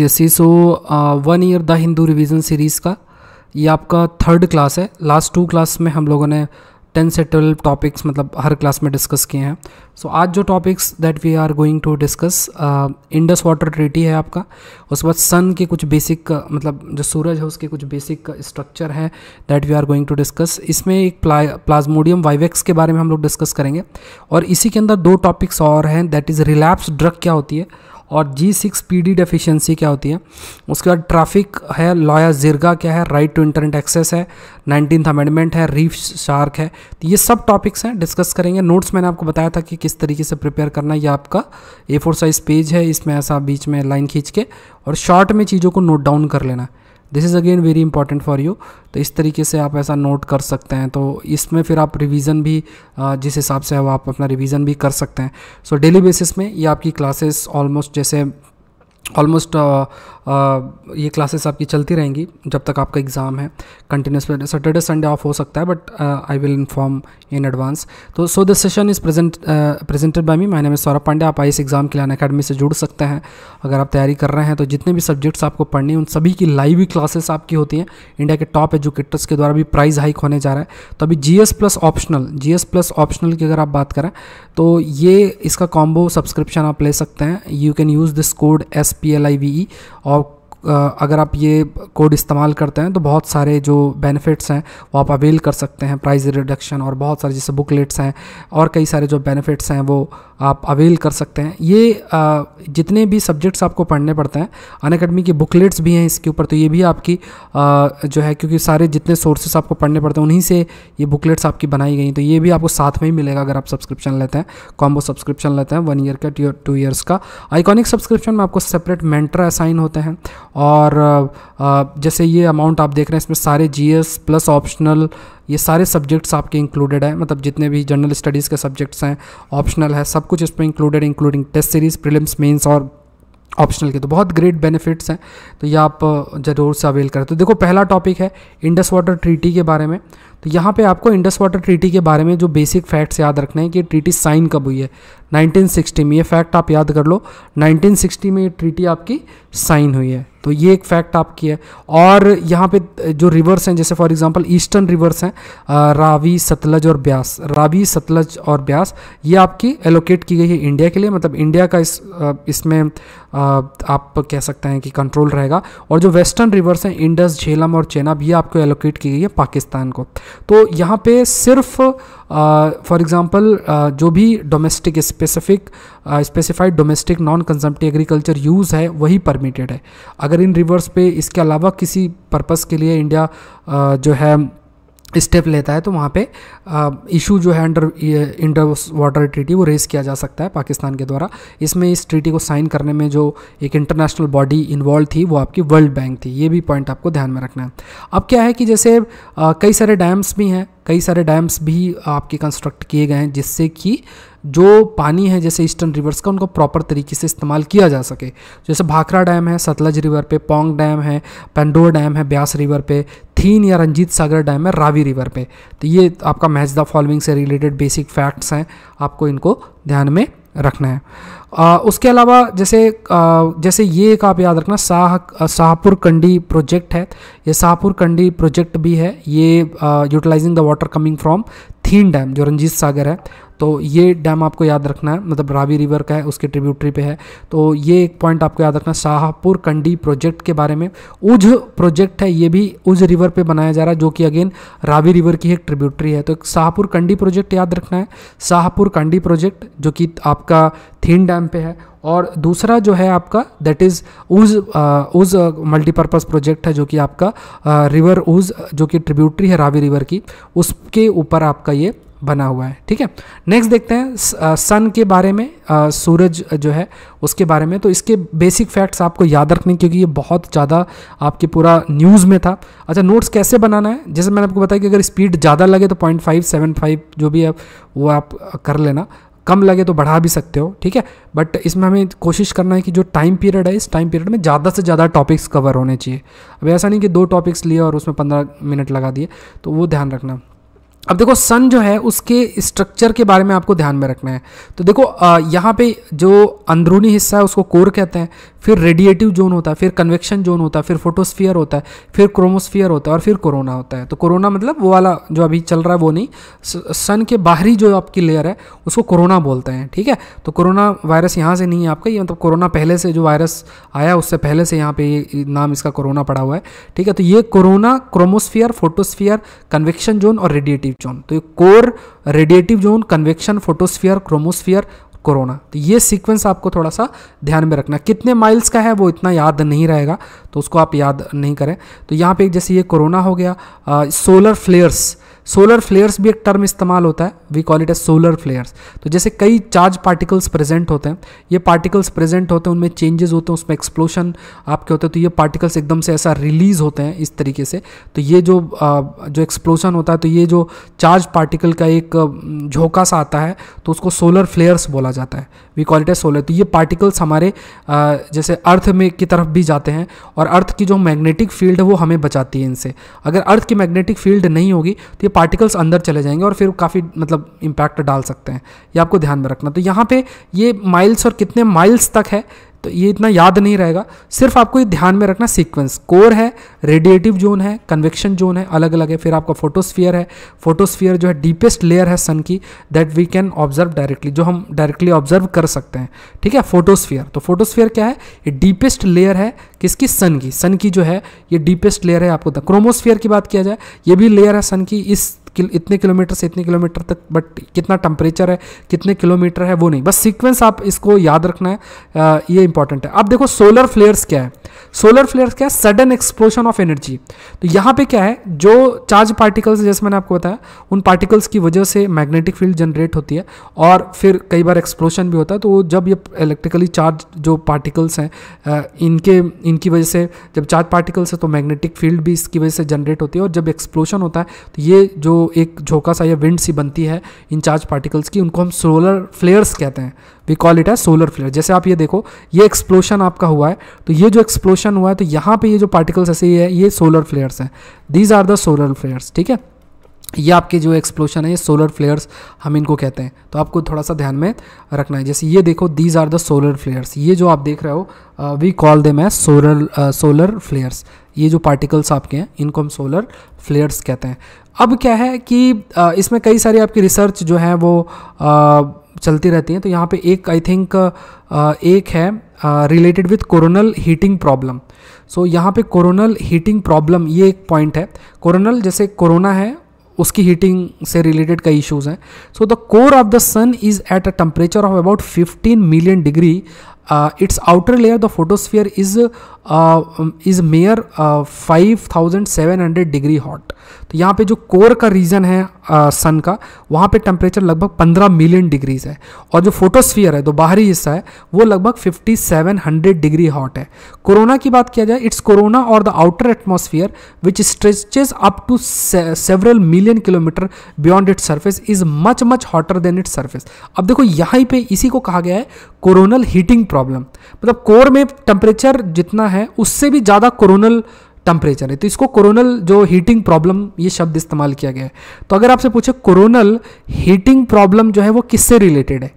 S सी so one year the Hindu revision series का ये आपका थर्ड क्लास है लास्ट टू क्लास में हम लोगों ने टेन से ट्वेल्व टॉपिक्स मतलब हर क्लास में डिस्कस किए हैं सो so, आज जो topics that we are going to discuss Indus water treaty है आपका उसके बाद सन के कुछ बेसिक मतलब जो सूरज है उसके कुछ बेसिक स्ट्रक्चर है that we are going to discuss इसमें एक प्ला, प्लाज्मोडियम वाइवेक्स के बारे में हम लोग डिस्कस करेंगे और इसी के अंदर दो टॉपिक्स और हैं दैट इज़ रिलैप्स ड्रग क्या होती है और G six P D deficiency क्या होती है उसके बाद ट्रैफिक है लॉया जिरगा क्या है राइट टू इंटरनेट एक्सेस है नाइनटीन अमेंडमेंट है रीफ शार्क है तो ये सब टॉपिक्स हैं डिस्कस करेंगे नोट्स मैंने आपको बताया था कि किस तरीके से प्रिपेयर करना ये आपका ए फोर साइज पेज है इसमें ऐसा बीच में लाइन खींच के और शॉर्ट में चीज़ों को नोट डाउन कर लेना है this is again very important for you तो इस तरीके से आप ऐसा नोट कर सकते हैं तो इसमें फिर आप रिवीजन भी जिस हिसाब से आप अपना रिवीजन भी कर सकते हैं सो डेली बेसिस में ये आपकी क्लासेस ऑलमोस्ट जैसे ऑलमोस्ट uh, uh, ये क्लासेस आपकी चलती रहेंगी जब तक आपका एग्ज़ाम है कंटिन्यूस सैटरडे संडे ऑफ हो सकता है but I will inform in advance तो so this session is present presented by me मैंने में सौरभ पांडे आप आई इस एग्ज़ाम के लिए अन अकेडमी से जुड़ सकते हैं अगर आप तैयारी कर रहे हैं तो जितने भी सब्जेक्ट्स आपको पढ़ने उन सभी की लाइव ही क्लासेस आपकी होती हैं इंडिया के टॉप एजुकेटर्स के द्वारा भी प्राइज़ हाइक होने जा रहा है तो अभी G plus optional G plus optional की अगर आप बात करें तो ये इसका कॉम्बो सब्सक्रिप्शन आप ले सकते हैं you can use this code S S P L I V E और अगर आप ये कोड इस्तेमाल करते हैं तो बहुत सारे जो बेनिफिट्स हैं वो आप अवेल कर सकते हैं प्राइस रिडक्शन और बहुत सारे जैसे बुकलेट्स हैं और कई सारे जो बेनिफिट्स हैं वो आप अवेल कर सकते हैं ये जितने भी सब्जेक्ट्स आपको पढ़ने पड़ते हैं अन अकेडमी की बुकलेट्स भी हैं इसके ऊपर तो ये भी आपकी जो है क्योंकि सारे जितने सोर्सेस आपको पढ़ने पड़ते हैं उन्हीं से ये बुकलेट्स आपकी बनाई गई तो ये भी आपको साथ में ही मिलेगा अगर आप सब्सक्रिप्शन लेते हैं कॉम्बो सब्सक्रिप्शन लेते हैं वन ईयर का टू ईयर्स का आइकॉनिक सब्सक्रिप्शन में आपको सेपरेट मेंटर असाइन होते हैं और जैसे ये अमाउंट आप देख रहे हैं इसमें सारे जीएस प्लस ऑप्शनल ये सारे सब्जेक्ट्स आपके इंक्लूडेड है मतलब जितने भी जनरल स्टडीज़ के सब्जेक्ट्स हैं ऑप्शनल है सब कुछ इसमें included including test series prelims mains और ऑप्शनल के तो बहुत ग्रेट बेनिफिट्स हैं तो ये आप ज़रूर से अवेल करें तो देखो पहला टॉपिक है इंडस वाटर ट्रीटी के बारे में तो यहाँ पे आपको इंडस वाटर ट्रीटी के बारे में जो बेसिक फैक्ट्स याद रखने हैं कि ट्रीटी साइन कब हुई है 1960 में ये फैक्ट आप याद कर लो 1960 में ये ट्रीटी आपकी साइन हुई है तो ये एक फैक्ट आपकी है और यहाँ पे जो रिवर्स हैं जैसे फॉर एग्जांपल ईस्टर्न रिवर्स हैं रावी सतलज और ब्यास रावी सतलज और ब्यास ये आपकी एलोकेट की गई है इंडिया के लिए मतलब इंडिया का इस इसमें आप कह सकते हैं कि कंट्रोल रहेगा और जो वेस्टर्न रिवर्स हैं इंडस झेलम और चेनाब ये आपको एलोकेट की गई है पाकिस्तान को तो यहाँ पे सिर्फ फॉर एग्ज़ाम्पल जो भी domestic specific specified domestic non consumptive agriculture use है वही परमिटेड है अगर इन रिवर्स पे इसके अलावा किसी पर्पस के लिए इंडिया uh, जो है स्टेप लेता है तो वहाँ पे इशू uh, जो है अंडर इंडर वाटर ट्रीटी वो रेज़ किया जा सकता है पाकिस्तान के द्वारा इसमें इस ट्रीटी को साइन करने में जो एक इंटरनेशनल बॉडी इन्वॉल्व थी वो आपकी वर्ल्ड बैंक थी ये भी पॉइंट आपको ध्यान में रखना है अब क्या है कि जैसे आ, uh, कई सारे डैम्स भी हैं कई सारे डैम्स भी आपके कंस्ट्रक्ट किए गए हैं जिससे कि जो पानी है जैसे ईस्टर्न रिवर्स का उनको प्रॉपर तरीके से इस्तेमाल किया जा सके जैसे भाखरा डैम है सतलज रिवर पे पोंग डैम है पेंडोर डैम है ब्यास रिवर पे थीन या रंजीत सागर डैम है रावी रिवर पे तो ये आपका मैच द फॉलोइंग से रिलेटेड बेसिक फैक्ट्स हैं आपको इनको ध्यान में रखना है आ, उसके अलावा जैसे आ, जैसे ये एक आप याद रखना शाह शाहपुर कंडी प्रोजेक्ट है ये शाहपुर कंडी प्रोजेक्ट भी है ये utilizing the water coming from Thein dam जो रंजीत सागर है तो ये डैम आपको याद रखना है मतलब रावी रिवर का है उसके ट्रिब्यूटरी पे है तो ये एक पॉइंट आपको याद रखना है शाहपुर कंडी प्रोजेक्ट के बारे में उज प्रोजेक्ट है ये भी उज रिवर पे बनाया जा रहा है जो कि अगेन रावी रिवर की एक ट्रिब्यूटरी है तो शाहपुर कंडी प्रोजेक्ट याद रखना है शाहपुर कंडी प्रोजेक्ट जो कि आपका थीन डैम पे है और दूसरा जो है आपका दैट इज़ उज उज मल्टीपर्पज़ प्रोजेक्ट है जो कि आपका रिवर उज जो कि ट्रिब्यूटरी है रावी रिवर की उसके ऊपर आपका ये बना हुआ है ठीक है नेक्स्ट देखते हैं सन uh, के बारे में uh, सूरज जो है उसके बारे में तो इसके बेसिक फैक्ट्स आपको याद रखने क्योंकि ये बहुत ज़्यादा आपके पूरा न्यूज़ में था अच्छा नोट्स कैसे बनाना है जैसे मैंने आपको बताया कि अगर स्पीड ज़्यादा लगे तो पॉइंट फाइव सेवन फाइव जो भी है वो आप uh, कर लेना कम लगे तो बढ़ा भी सकते हो ठीक है बट इसमें हमें कोशिश करना है कि जो टाइम पीरियड है इस टाइम पीरियड में ज़्यादा से ज़्यादा टॉपिक्स कवर होने चाहिए अब ऐसा नहीं कि दो टॉपिक्स लिए और उसमें पंद्रह मिनट लगा दिए तो वो ध्यान रखना अब देखो सन जो है उसके स्ट्रक्चर के बारे में आपको ध्यान में रखना है तो देखो यहाँ पे जो अंदरूनी हिस्सा है उसको कोर कहते हैं फिर रेडिएटिव जोन होता है फिर कन्वेक्शन जोन होता है फिर फोटोस्फियर होता है फिर क्रोमोस्फियर होता है और फिर कोरोना होता है तो कोरोना मतलब वो वाला जो अभी चल रहा है वो नहीं सन के बाहरी जो आपकी लेयर है उसको कोरोना बोलते हैं ठीक है तो कोरोना वायरस यहाँ से नहीं है आपका ये मतलब कोरोना पहले से जो वायरस आया उससे पहले से यहाँ पे नाम इसका कोरोना पड़ा हुआ है ठीक है तो ये corona chromosphere photosphere convection zone और रेडिएटिव रेडिएटिव जोन तो ये core radiative zone convection photosphere chromosphere corona तो ये सीक्वेंस आपको थोड़ा सा ध्यान में रखना कितने माइल्स का है वो इतना याद नहीं रहेगा तो उसको आप याद नहीं करें तो यहाँ पे जैसे ये कोरोना हो गया सोलर फ्लेयर्स सोलर फ्लेयर्स भी एक टर्म इस्तेमाल होता है we call it a solar flares तो जैसे कई चार्ज पार्टिकल्स प्रेजेंट होते हैं ये पार्टिकल्स प्रेजेंट होते हैं उनमें चेंजेस होते हैं उसमें एक्सप्लोशन आपके होते हैं तो ये पार्टिकल्स एकदम से ऐसा रिलीज होते हैं इस तरीके से तो ये जो जो एक्सप्लोशन होता है तो ये जो चार्ज पार्टिकल का एक झोंका सा आता है तो उसको सोलर फ्लेयर्स बोला जाता है we call it a solar तो ये पार्टिकल्स हमारे जैसे अर्थ में की तरफ भी जाते हैं और अर्थ की जो मैग्नेटिक फील्ड है वो हमें बचाती है इनसे अगर अर्थ की मैग्नेटिक फील्ड नहीं होगी तो ये पार्टिकल्स अंदर चले जाएंगे और फिर काफ़ी मतलब इम्पैक्ट डाल सकते हैं ये आपको ध्यान में रखना तो यहाँ पे ये माइल्स और कितने माइल्स तक है तो ये इतना याद नहीं रहेगा सिर्फ आपको ये ध्यान में रखना सीक्वेंस कोर है रेडिएटिव जोन है कन्वेक्शन जोन है अलग अलग है फिर आपका फोटोस्फीयर है फोटोस्फीयर जो है डीपेस्ट लेयर है सन की that we can observe directly जो हम डायरेक्टली ऑब्जर्व कर सकते हैं ठीक है फोटोस्फीयर तो फोटोस्फीयर क्या है ये डीपेस्ट लेयर है किसकी सन की सन की जो है ये डीपेस्ट लेयर है आपको क्रोमोस्फियर की बात किया जाए ये भी लेयर है सन की इस कि, इतने किलोमीटर से इतने किलोमीटर तक बट कितना टेम्परेचर है कितने किलोमीटर है वो नहीं बस सीक्वेंस आप इसको याद रखना है आ, ये इंपॉर्टेंट है अब देखो सोलर फ्लेयर्स क्या है सोलर फ्लेयर्स क्या है सडन एक्सप्लोशन ऑफ एनर्जी तो यहाँ पे क्या है जो चार्ज पार्टिकल्स जैसे मैंने आपको बताया उन पार्टिकल्स की वजह से मैग्नेटिक फील्ड जनरेट होती है और फिर कई बार एक्सप्लोशन भी होता है तो जब ये इलेक्ट्रिकली चार्ज जो पार्टिकल्स हैं इनके इनकी वजह से जब चार्ज पार्टिकल्स है तो मैग्नेटिक फील्ड भी इसकी वजह से जनरेट होती है और जब एक्सप्लोशन होता है तो ये जो एक झोंका सा या विंड सी बनती है इन चार्ज पार्टिकल्स की उनको हम सोलर फ्लेयर्स कहते हैं वी कॉल इट है सोलर फ्लेयर जैसे आप ये देखो ये एक्सप्लोशन आपका हुआ है तो ये जो एक्सप्लोशन हुआ है तो यहाँ पे ये जो पार्टिकल्स ऐसे ही है ये सोलर फ्लेयर्स हैं these are the solar flares ठीक है ये आपके जो एक्सप्लोशन है ये सोलर फ्लेयर्स हम इनको कहते हैं तो आपको थोड़ा सा ध्यान में रखना है जैसे ये देखो these are the solar flares ये जो आप देख रहे हो we call them as solar solar flares ये जो पार्टिकल्स आपके हैं इनको हम सोलर फ्लेयर्स कहते हैं अब क्या है कि uh, इसमें कई सारी आपकी रिसर्च जो है वो uh, चलती रहती हैं तो यहाँ पे एक आई थिंक एक है related with coronal heating problem so यहाँ पे कोरोनल हीटिंग प्रॉब्लम ये एक पॉइंट है कोरोनल जैसे कोरोना है उसकी हीटिंग से रिलेटेड कई इश्यूज हैं so the core of the sun is at a temperature of about 15 million degree its outer layer of the photosphere is is mere 5700 degree hot तो यहाँ पे जो कोर का रीजन है सन uh, का वहाँ पे टेम्परेचर लगभग 15 मिलियन डिग्रीज है और जो फोटोस्फीयर है जो बाहरी हिस्सा है वो लगभग 5700 डिग्री हॉट है कोरोना की बात किया जाए इट्स कोरोना और the outer atmosphere which stretches up to several million kilometre beyond its surface is much much hotter than its surface अब देखो यहाँ पे इसी को कहा गया है कोरोनल हीटिंग प्रॉब्लम मतलब कोर में टेम्परेचर जितना है उससे भी ज़्यादा कोरोनल टेम्परेचर है तो इसको कोरोनल जो हीटिंग प्रॉब्लम ये शब्द इस्तेमाल किया गया है तो अगर आपसे पूछे कोरोनल हीटिंग प्रॉब्लम जो है वो किससे रिलेटेड है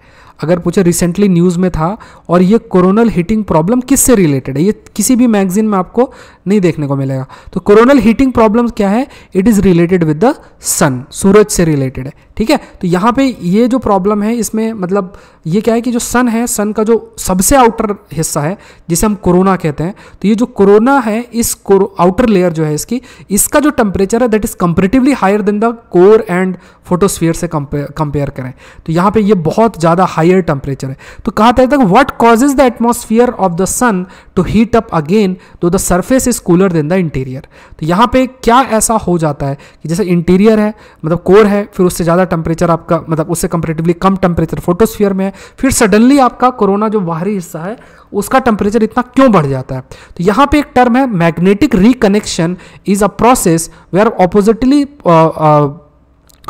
अगर पूछे रिसेंटली न्यूज़ में था और ये कोरोनल हीटिंग प्रॉब्लम किससे रिलेटेड है ये किसी भी मैगजीन में आपको नहीं देखने को मिलेगा तो कोरोनल हीटिंग प्रॉब्लम क्या है it is related with the sun सूरज से रिलेटेड है ठीक है तो यहाँ पे ये जो प्रॉब्लम है इसमें मतलब ये क्या है कि जो सन है सन का जो सबसे आउटर हिस्सा है जिसे हम कोरोना कहते हैं तो ये जो कोरोना है इस आउटर लेयर जो है इसकी इसका जो टेम्परेचर है that is comparatively higher than the core and photosphere से कंपेयर करें तो यहाँ पे ये बहुत ज़्यादा हाई हायर टेम्परेचर है तो कहा था है what causes the atmosphere of the sun to heat up again तो the surface is cooler than the interior तो यहाँ पे क्या ऐसा हो जाता है कि जैसे इंटीरियर है मतलब कोर है फिर उससे ज़्यादा टेम्परेचर आपका मतलब उससे कंपेरेटिवली कम टेम्परेचर फोटोस्फियर में है फिर सडनली आपका कोरोना जो बाहरी हिस्सा है उसका टेम्परेचर इतना क्यों बढ़ जाता है तो यहाँ पे एक टर्म है magnetic reconnection is a process where oppositely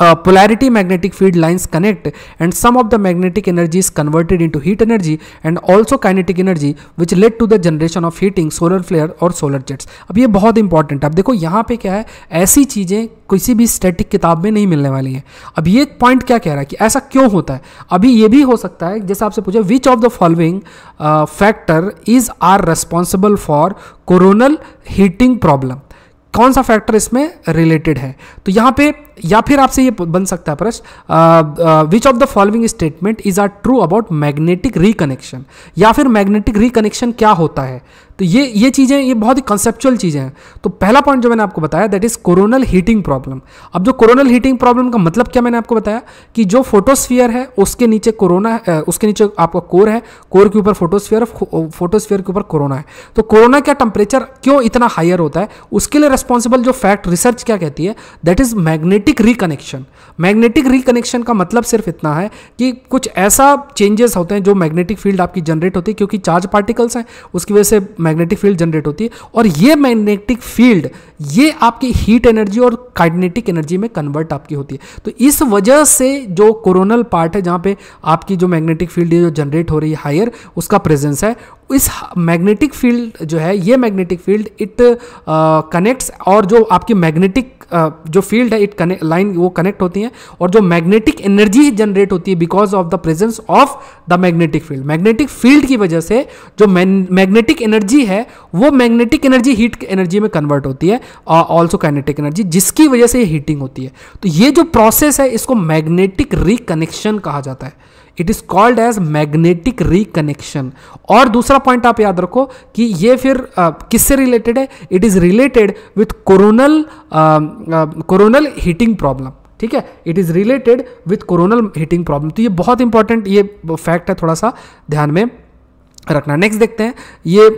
polarity magnetic field lines connect and some of the magnetic energy is converted into heat energy and also kinetic energy which led to the generation of heating solar flare और solar jets अब ये बहुत important है अब देखो यहाँ पे क्या है ऐसी चीज़ें किसी भी स्टैटिक किताब में नहीं मिलने वाली हैं अब ये पॉइंट क्या कह रहा है कि ऐसा क्यों होता है अभी ये भी हो सकता है जैसे आपसे पूछा which of the following factor is are responsible for coronal heating problem कौन सा फैक्टर इसमें रिलेटेड है तो यहाँ पे या फिर आपसे ये बन सकता है प्रश्न which of the following statement is are true about magnetic reconnection या फिर मैग्नेटिक रिकनेक्शन क्या होता है तो ये ये चीज़ें ये बहुत ही कंसेप्चुअल चीज़ें हैं तो पहला पॉइंट जो मैंने आपको बताया that is coronal heating problem अब जो कोरोनल हीटिंग प्रॉब्लम का मतलब क्या मैंने आपको बताया कि जो फोटोस्फीयर है उसके नीचे कोरोना उसके नीचे आपका कोर है कोर के ऊपर फोटोस्फीयर फोटोस्फियर के ऊपर कोरोना है तो कोरोना का टेम्परेचर क्यों इतना हायर होता है उसके लिए रेस्पॉन्सिबल जो फैक्ट रिसर्च क्या कहती है that is magnetic magnetic reconnection magnetic reconnection का मतलब सिर्फ इतना है कि कुछ ऐसा चेंजेस होते हैं जो मैग्नेटिक फील्ड आपकी जनरेट होती है क्योंकि चार्ज पार्टिकल्स हैं उसकी वजह से मैग्नेटिक फील्ड जनरेट होती है और ये मैग्नेटिक फील्ड ये आपकी हीट एनर्जी और काइनेटिक एनर्जी में कन्वर्ट आपकी होती है तो इस वजह से जो कोरोनल पार्ट है जहाँ पे आपकी जो मैग्नेटिक फील्ड है जो जनरेट हो रही है हायर उसका प्रेजेंस है इस मैग्नेटिक फील्ड जो है ये मैग्नेटिक फील्ड इट कनेक्ट्स और जो आपकी मैग्नेटिक uh, जो फील्ड है इट लाइन वो कनेक्ट होती हैं और जो मैग्नेटिक एनर्जी जनरेट होती है because of the presence of the magnetic field magnetic field की वजह से जो मैग्नेटिक एनर्जी है वो मैग्नेटिक एनर्जी हीट एनर्जी में कन्वर्ट होती है ऑल्सो काइनेटिक एनर्जी जिसकी वजह से ये हीटिंग होती है तो ये जो प्रोसेस है इसको मैग्नेटिक रिकनेक्शन कहा जाता है it is called as magnetic reconnection और दूसरा पॉइंट आप याद रखो कि ये फिर किससे रिलेटेड है it is related with coronal coronal heating problem ठीक है it is related with coronal heating problem तो ये बहुत इंपॉर्टेंट ये फैक्ट है थोड़ा सा ध्यान में रखना नेक्स्ट देखते हैं ये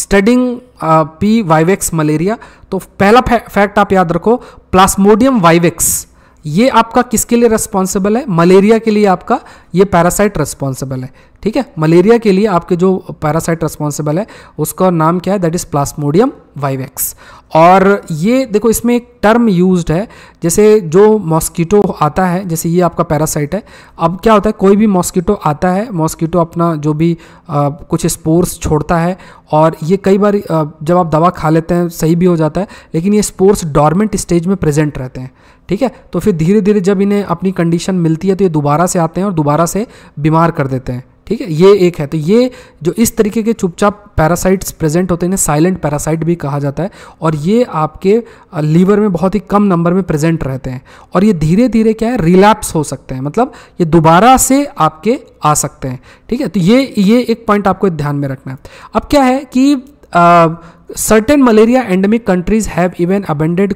studying uh, P vivax malaria तो पहला फैक्ट आप याद रखो प्लास्मोडियम वाइवेक्स ये आपका किसके लिए रेस्पॉन्सिबल है मलेरिया के लिए आपका ये पैरासाइट रेस्पॉन्सिबल है ठीक है मलेरिया के लिए आपके जो पैरासाइट रेस्पॉन्सिबल है उसका नाम क्या है दैट इज़ प्लास्मोडियम वाइवेक्स और ये देखो इसमें एक टर्म यूज्ड है जैसे जो मॉस्किटो आता है जैसे ये आपका पैरासाइट है अब क्या होता है कोई भी मॉस्किटो आता है मॉस्किटो अपना जो भी आ, कुछ स्पोर्स छोड़ता है और ये कई बार जब आप दवा खा लेते हैं सही भी हो जाता है लेकिन ये स्पोर्स डॉर्मेंट स्टेज में प्रेजेंट रहते हैं ठीक है तो फिर धीरे धीरे जब इन्हें अपनी कंडीशन मिलती है तो ये दोबारा से आते हैं और दोबारा से बीमार कर देते हैं ठीक है ये एक है तो ये जो इस तरीके के चुपचाप पैरासाइट्स प्रेजेंट होते हैं इन्हें साइलेंट पैरासाइट भी कहा जाता है और ये आपके लीवर में बहुत ही कम नंबर में प्रेजेंट रहते हैं और ये धीरे धीरे क्या है रिलैप्स हो सकते हैं मतलब ये दोबारा से आपके आ सकते हैं ठीक है तो ये ये एक पॉइंट आपको ध्यान में रखना है अब क्या है कि certain malaria endemic countries have even abandoned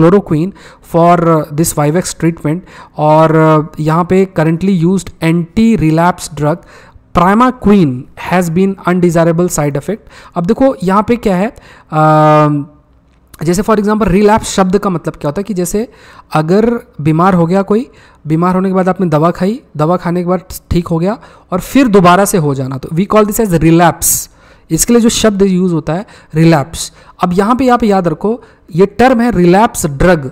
chloroquine for this 5x treatment और uh, यहाँ पे currently use anti relapse drug primaquine has been undesirable side effect अब देखो यहाँ पे क्या है uh, जैसे फॉर एग्जांपल रिलैप्स शब्द का मतलब क्या होता है कि जैसे अगर बीमार हो गया कोई बीमार होने के बाद आपने दवा खाई दवा खाने के बाद ठीक हो गया और फिर दोबारा से हो जाना तो we call this as relapse इसके लिए जो शब्द यूज़ होता है रिलैप्स अब यहाँ पे आप याद रखो ये टर्म है रिलैप्स ड्रग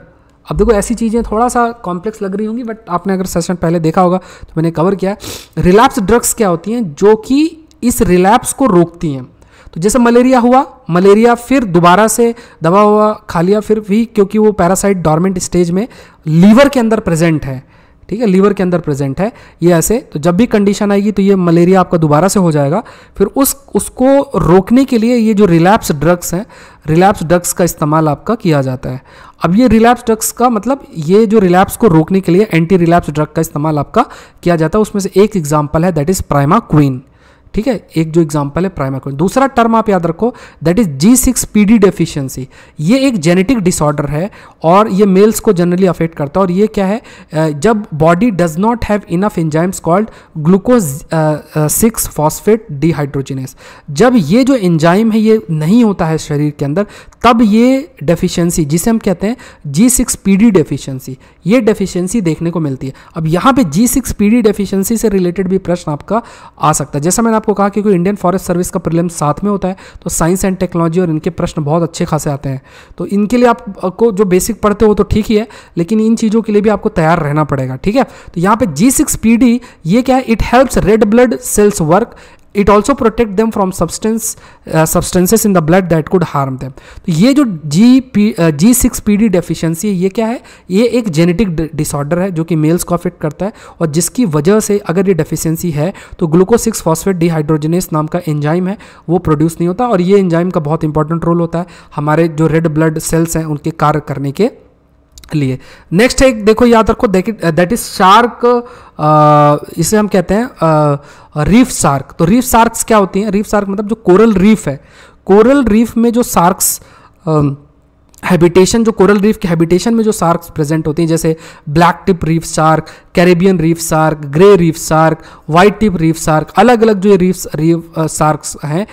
अब देखो ऐसी चीज़ें थोड़ा सा कॉम्प्लेक्स लग रही होंगी बट आपने अगर सेशन पहले देखा होगा तो मैंने कवर किया है रिलैप्स ड्रग्स क्या होती हैं जो कि इस रिलैप्स को रोकती हैं तो जैसे मलेरिया हुआ मलेरिया फिर दोबारा से दवा हुआ खा लिया फिर भी क्योंकि वो पैरासाइट डॉर्मेंट स्टेज में लीवर के अंदर प्रेजेंट है ठीक है लीवर के अंदर प्रेजेंट है ये ऐसे तो जब भी कंडीशन आएगी तो ये मलेरिया आपका दोबारा से हो जाएगा फिर उस उसको रोकने के लिए ये जो रिलैप्स ड्रग्स हैं रिलैप्स ड्रग्स का इस्तेमाल आपका किया जाता है अब ये रिलैप्स ड्रग्स का मतलब ये जो रिलैप्स को रोकने के लिए एंटी रिलैप्स ड्रग का इस्तेमाल आपका किया जाता है उसमें से एक एग्जाम्पल है दैट इज़ प्राइमा क्वीन ठीक है एक जो एग्जाम्पल है प्राइम अकोइन दूसरा टर्म आप याद रखो that is G six P D deficiency ये एक जेनेटिक डिसऑर्डर है और ये मेल्स को जनरली अफेक्ट करता है और ये क्या है जब body does not have enough enzymes called glucose six phosphate dehydrogenase जब ये जो एंजाइम है ये नहीं होता है शरीर के अंदर तब ये डेफिशिएंसी जिसे हम कहते हैं G six P D deficiency ये डेफिशिएंसी देखने को मिलती है अब यहाँ पे जी सिक्स पीडी डेफिशिएंसी से रिलेटेड भी प्रश्न आपका आ सकता है जैसा मैंने आपको कहा कि कोई इंडियन फॉरेस्ट सर्विस का प्रॉब्लम साथ में होता है तो साइंस एंड टेक्नोलॉजी और इनके प्रश्न बहुत अच्छे खासे आते हैं तो इनके लिए आपको जो बेसिक पढ़ते हो तो ठीक ही है लेकिन इन चीज़ों के लिए भी आपको तैयार रहना पड़ेगा ठीक है तो यहाँ पर जी सिक्स पी ये क्या है it helps red blood cells work it also protect them from substance substances in the blood that could harm them तो ये जो G P G six P D deficiency है ये क्या है ये एक जेनेटिक डिसऑर्डर है जो कि मेल्स को अफेक्ट करता है और जिसकी वजह से अगर ये डेफिशिएंसी है तो ग्लूकोज सिक्स फॉस्फेट डिहाइड्रोजनेस नाम का एंजाइम है वो प्रोड्यूस नहीं होता और ये एंजाइम का बहुत इंपॉर्टेंट रोल होता है हमारे जो रेड ब्लड सेल्स हैं उनके कार्य करने के लिए नेक्स्ट है देखो याद रखो दैट इज शार्क इसे हम कहते हैं रीफ शार्क तो रीफ शार्क्स क्या होती हैं रीफ शार्क मतलब जो कोरल रीफ है कोरल रीफ में जो शार्क्स uh, हैबिटेशन जो कोरल रीफ के हैबिटेशन में जो शार्क्स प्रेजेंट होती हैं जैसे black tip reef shark Caribbean reef shark grey reef shark white tip reef shark अलग अलग जो रीफ्स रीफ शार्क्स हैं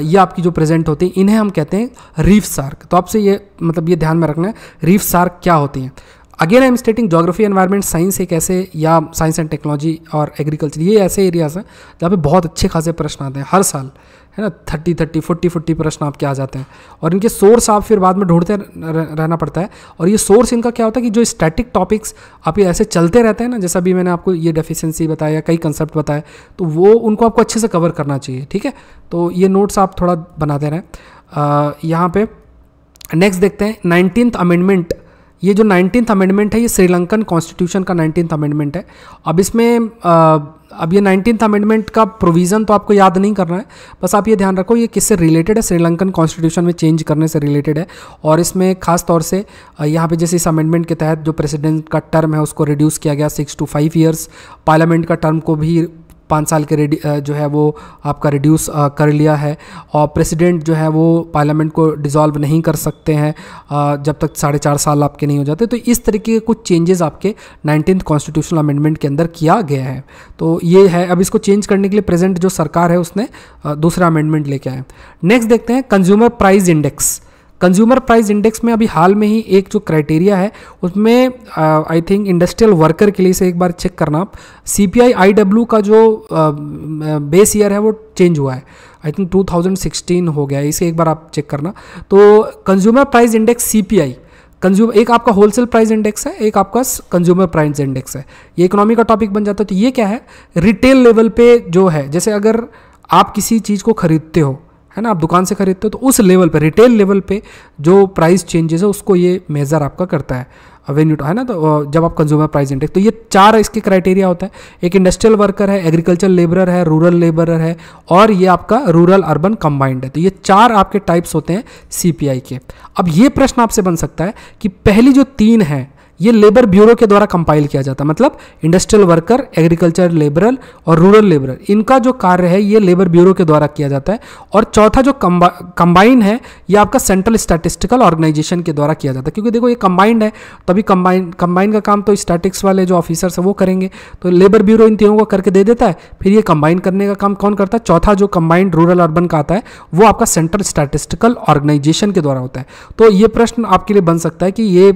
ये आपकी जो प्रेजेंट होती हैं इन्हें हम कहते हैं रीफ शार्क तो आपसे ये मतलब ये ध्यान में रखना है रीफ शार्क क्या होती हैं again I am stating geography environment science एक ऐसे या साइंस एंड टेक्नोलॉजी और एग्रीकल्चर ये ऐसे एरियाज हैं जहाँ पे बहुत अच्छे खासे प्रश्न आते हैं हर साल है ना थर्टी थर्टी फोर्टी फोर्टी प्रश्न आपके आ जाते हैं और इनके सोर्स आप फिर बाद में ढूंढते रहना पड़ता है और ये सोर्स इनका क्या होता है कि जो स्टैटिक टॉपिक्स आप ये ऐसे चलते रहते हैं ना जैसा अभी मैंने आपको ये डेफिशिएंसी बताया कई कंसेप्ट बताए तो वो उनको आपको अच्छे से कवर करना चाहिए ठीक है तो ये नोट्स आप थोड़ा बनाते रहें यहाँ पर नेक्स्ट देखते हैं नाइनटीन्थ अमेंडमेंट ये जो नाइनटीन्थ अमेंडमेंट है ये श्रीलंकन कॉन्स्टिट्यूशन का नाइनटीन्थ अमेंडमेंट है अब इसमें अब ये नाइनटीन्थ अमेंडमेंट का प्रोविज़न तो आपको याद नहीं करना है बस आप ये ध्यान रखो ये किससे रिलेटेड है श्रीलंकन कॉन्स्टिट्यूशन में चेंज करने से रिलेटेड है और इसमें खास तौर से यहाँ पे जैसे इस अमेंडमेंट के तहत जो प्रेसिडेंट का टर्म है उसको रिड्यूस किया गया six to five years parliament का टर्म को भी पाँच साल के जो है वो आपका रिड्यूस कर लिया है और प्रेसिडेंट जो है वो पार्लियामेंट को डिज़ोल्व नहीं कर सकते हैं जब तक साढ़े चार साल आपके नहीं हो जाते तो इस तरीके के कुछ चेंजेस आपके नाइनटीन कॉन्स्टिट्यूशनल अमेंडमेंट के अंदर किया गया है तो ये है अब इसको चेंज करने के लिए प्रेजेंट जो सरकार है उसने दूसरा अमेंडमेंट लेके आए नेक्स्ट देखते हैं consumer price index consumer price index में अभी हाल में ही एक जो क्राइटेरिया है उसमें आई थिंक इंडस्ट्रियल वर्कर के लिए से एक बार चेक करना सी पी आई आई डब्ल्यू का जो बेस ईयर है वो चेंज हुआ है आई थिंक 2016 हो गया इसे एक बार आप चेक करना तो consumer price index C P I consume एक आपका होलसेल प्राइस इंडेक्स है एक आपका कंज्यूमर प्राइस इंडेक्स है ये इकोनॉमी का टॉपिक बन जाता है तो ये क्या है रिटेल लेवल पे जो है जैसे अगर आप किसी चीज़ को खरीदते हो है ना आप दुकान से खरीदते हो तो उस लेवल पर रिटेल लेवल पर जो प्राइस चेंजेस है उसको ये मेज़र आपका करता है अवेन्यू तो, है ना तो जब आप कंज्यूमर प्राइस इंडेक्स तो ये चार इसके क्राइटेरिया होता है एक इंडस्ट्रियल वर्कर है एग्रीकल्चर लेबरर है रूरल लेबरर है और ये आपका रूरल अर्बन कंबाइंड है तो ये चार आपके टाइप्स होते हैं सीपीआई के अब ये प्रश्न आपसे बन सकता है कि पहली जो तीन है ये लेबर ब्यूरो के द्वारा कंपाइल किया जाता है मतलब इंडस्ट्रियल वर्कर एग्रीकल्चर लेबरल और रूरल लेबरल इनका जो कार्य है ये लेबर ब्यूरो के द्वारा किया जाता है और चौथा जो कंबा, कंबाइन है ये आपका सेंट्रल स्टैटिस्टिकल ऑर्गेनाइजेशन के द्वारा किया जाता है क्योंकि देखो ये कंबाइंड है तभी कंबाइन कंबाइन का काम तो स्टैटिक्स वाले जो ऑफिसर्स है वो करेंगे तो लेबर ब्यूरो इन तीनों को करके दे देता है फिर ये कंबाइन करने का काम कौन करता है चौथा जो कंबाइंड रूरल अर्बन का आता है वो आपका सेंट्रल स्टैटिस्टिकल ऑर्गेनाइजेशन के द्वारा होता है तो ये प्रश्न आपके लिए बन सकता है कि ये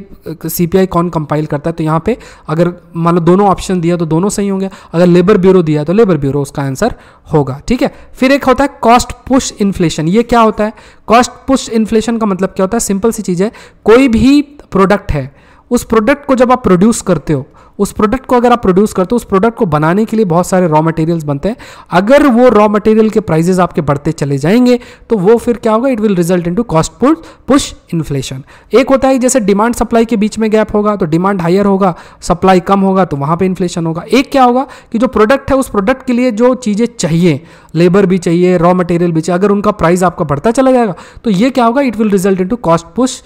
सी कौन कौन कंपाइल करता है तो यहाँ पे अगर मान लो दोनों ऑप्शन दिया तो दोनों सही होंगे अगर लेबर ब्यूरो दिया तो लेबर ब्यूरो उसका आंसर होगा ठीक है फिर एक होता है कॉस्ट पुश इन्फ्लेशन ये क्या होता है कॉस्ट पुश इन्फ्लेशन का मतलब क्या होता है सिंपल सी चीज़ है कोई भी प्रोडक्ट है उस प्रोडक्ट को जब आप प्रोड्यूस करते हो उस प्रोडक्ट को अगर आप प्रोड्यूस करते हो उस प्रोडक्ट को बनाने के लिए बहुत सारे रॉ मटेरियल्स बनते हैं अगर वो रॉ मटेरियल के प्राइजेज आपके बढ़ते चले जाएंगे तो वो फिर क्या होगा it will result into cost push inflation एक होता है जैसे डिमांड सप्लाई के बीच में गैप होगा तो डिमांड हायर होगा सप्लाई कम होगा तो वहां पर इन्फ्लेशन होगा एक क्या होगा कि जो प्रोडक्ट है उस प्रोडक्ट के लिए जो चीज़ें चाहिए लेबर भी चाहिए रॉ मटेरियल भी चाहिए अगर उनका प्राइस आपका बढ़ता चला जाएगा तो ये क्या होगा it will result into cost push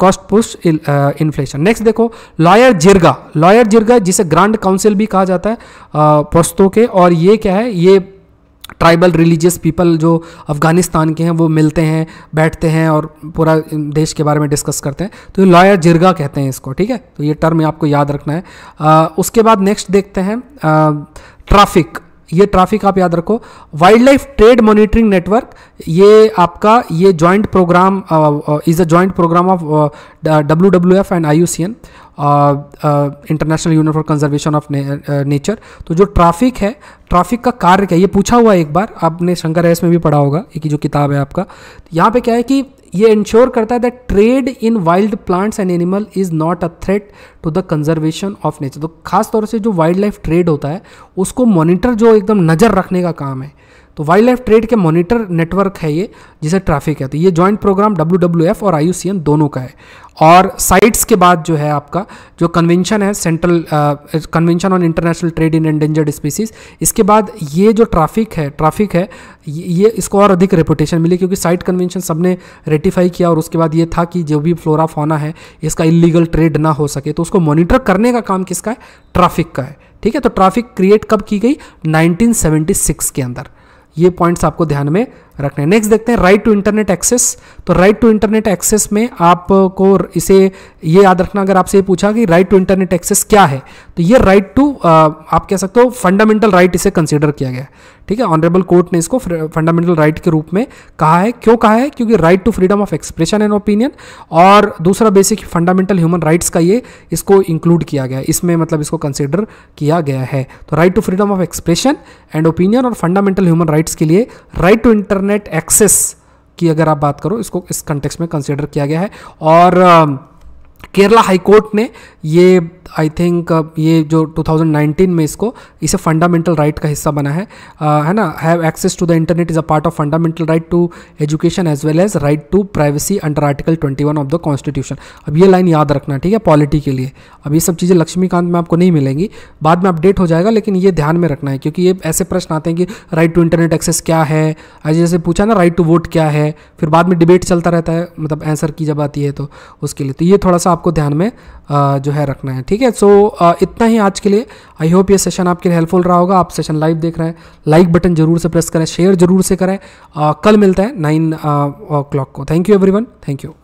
cost push inflation next देखो लॉयर जिरगा लॉयर जिरगा जिसे ग्रांड काउंसिल भी कहा जाता है पोस्तों uh, के और ये क्या है ये ट्राइबल रिलीजियस पीपल जो अफ़गानिस्तान के हैं वो मिलते हैं बैठते हैं और पूरा देश के बारे में डिस्कस करते हैं तो ये लॉयर जिरगा कहते हैं इसको ठीक है तो ये टर्म आपको याद रखना है आ, uh, उसके बाद नेक्स्ट देखते हैं ट्राफिक uh, ये ट्रैफिक आप याद रखो wildlife trade monitoring network ये आपका ये joint programme is a joint programme of W W F and I U C N international unit for conservation of nature तो जो ट्रैफिक है ट्रैफिक का कार्य क्या है ये पूछा हुआ है एक बार आपने शंकर एस में भी पढ़ा होगा एक जो किताब है आपका यहाँ पे क्या है कि ये इंश्योर करता है that trade in wild plants and animal is not a threat to the conservation of nature तो खास तौर से जो वाइल्ड लाइफ ट्रेड होता है उसको मॉनिटर जो एकदम नज़र रखने का काम है तो वाइल्ड लाइफ ट्रेड के मॉनिटर नेटवर्क है ये जिसे ट्रैफिक कहते हैं ये जॉइंट प्रोग्राम डब्ल्यू और आई दोनों का है और साइट्स के बाद जो है आपका जो कन्वेंशन है central convention on international trade in endangered species इसके बाद ये जो ट्रैफिक है ट्रैफिक है ये इसको और अधिक रेपुटेशन मिली क्योंकि साइट कन्वेंशन सबने रेटिफाई किया और उसके बाद ये था कि जो भी फ्लोरा फोना है इसका इलीगल ट्रेड ना हो सके तो उसको मॉनिटर करने का काम किसका है ट्राफिक का है ठीक है तो ट्राफिक क्रिएट कब की गई नाइनटीन के अंदर ये पॉइंट्स आपको ध्यान में रखना है नेक्स्ट देखते हैं राइट टू इंटरनेट एक्सेस तो राइट टू इंटरनेट एक्सेस में आपको इसे ये याद रखना अगर आपसे ये पूछा कि राइट टू इंटरनेट एक्सेस क्या है तो ये राइट टू आप कह सकते हो फंडामेंटल राइट इसे कंसिडर किया गया ठीक है ऑनरेबल कोर्ट ने इसको फंडामेंटल राइट के रूप में कहा है क्यों कहा है क्योंकि right to freedom of expression and opinion और दूसरा बेसिक फंडामेंटल ह्यूमन राइट्स का ये इसको इंक्लूड किया गया इसमें मतलब इसको कंसिडर किया गया है तो right to freedom of expression and opinion और फंडामेंटल ह्यूमन राइट्स के लिए right to inter internet access की अगर आप बात करो इसको इस कंटेक्स में कंसिडर किया गया है और केरला हाईकोर्ट ने ये आई थिंक ये जो 2019 में इसको इसे फंडामेंटल राइट right का हिस्सा बना है uh, है ना have access to the internet is a part of fundamental right to education as well as right to privacy under article 21 of the constitution अब ये लाइन याद रखना ठीक है पॉलिटी के लिए अब ये सब चीज़ें लक्ष्मीकांत में आपको नहीं मिलेंगी बाद में अपडेट हो जाएगा लेकिन ये ध्यान में रखना है क्योंकि ये ऐसे प्रश्न आते हैं कि राइट टू इंटरनेट एक्सेस क्या है जैसे पूछा ना राइट टू वोट क्या है फिर बाद में डिबेट चलता रहता है मतलब आंसर की जब आती है तो उसके लिए तो ये थोड़ा सा आपको ध्यान में जो है रखना है ठीक ठीक है सो uh, इतना ही आज के लिए आई होप ये सेशन आपके लिए हेल्पफुल रहा होगा आप सेशन लाइव देख रहे हैं लाइक बटन जरूर से प्रेस करें शेयर जरूर से करें uh, कल मिलता है नाइन क्लॉक को thank you every thank you